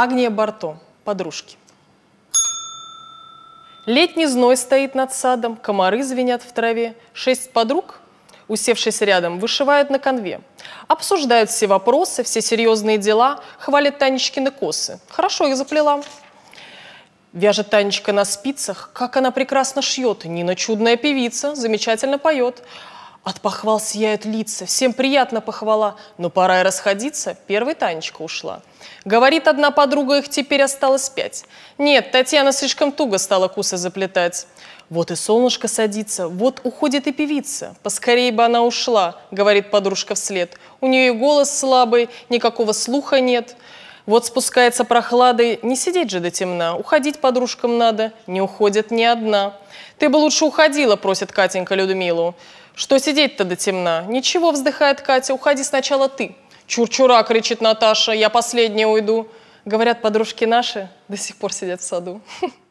Агния Барто. Подружки. Летний зной стоит над садом, комары звенят в траве. Шесть подруг, усевшись рядом, вышивают на конве. Обсуждают все вопросы, все серьезные дела, хвалят Танечкины косы. Хорошо их заплела. Вяжет Танечка на спицах, как она прекрасно шьет. Нина чудная певица, замечательно поет. От похвал сияют лица, всем приятно похвала, но пора и расходиться, первой Танечка ушла. Говорит одна подруга, их теперь осталось пять. Нет, Татьяна слишком туго стала кусы заплетать. Вот и солнышко садится, вот уходит и певица. Поскорей бы она ушла, говорит подружка вслед. У нее и голос слабый, никакого слуха нет. Вот спускается прохладой, не сидеть же до темна, уходить подружкам надо, не уходит ни одна. Ты бы лучше уходила, просит Катенька Людмилу. Что сидеть-то до темна? Ничего, вздыхает Катя, уходи сначала ты. Чур-чура кричит Наташа, я последняя уйду. Говорят, подружки наши до сих пор сидят в саду.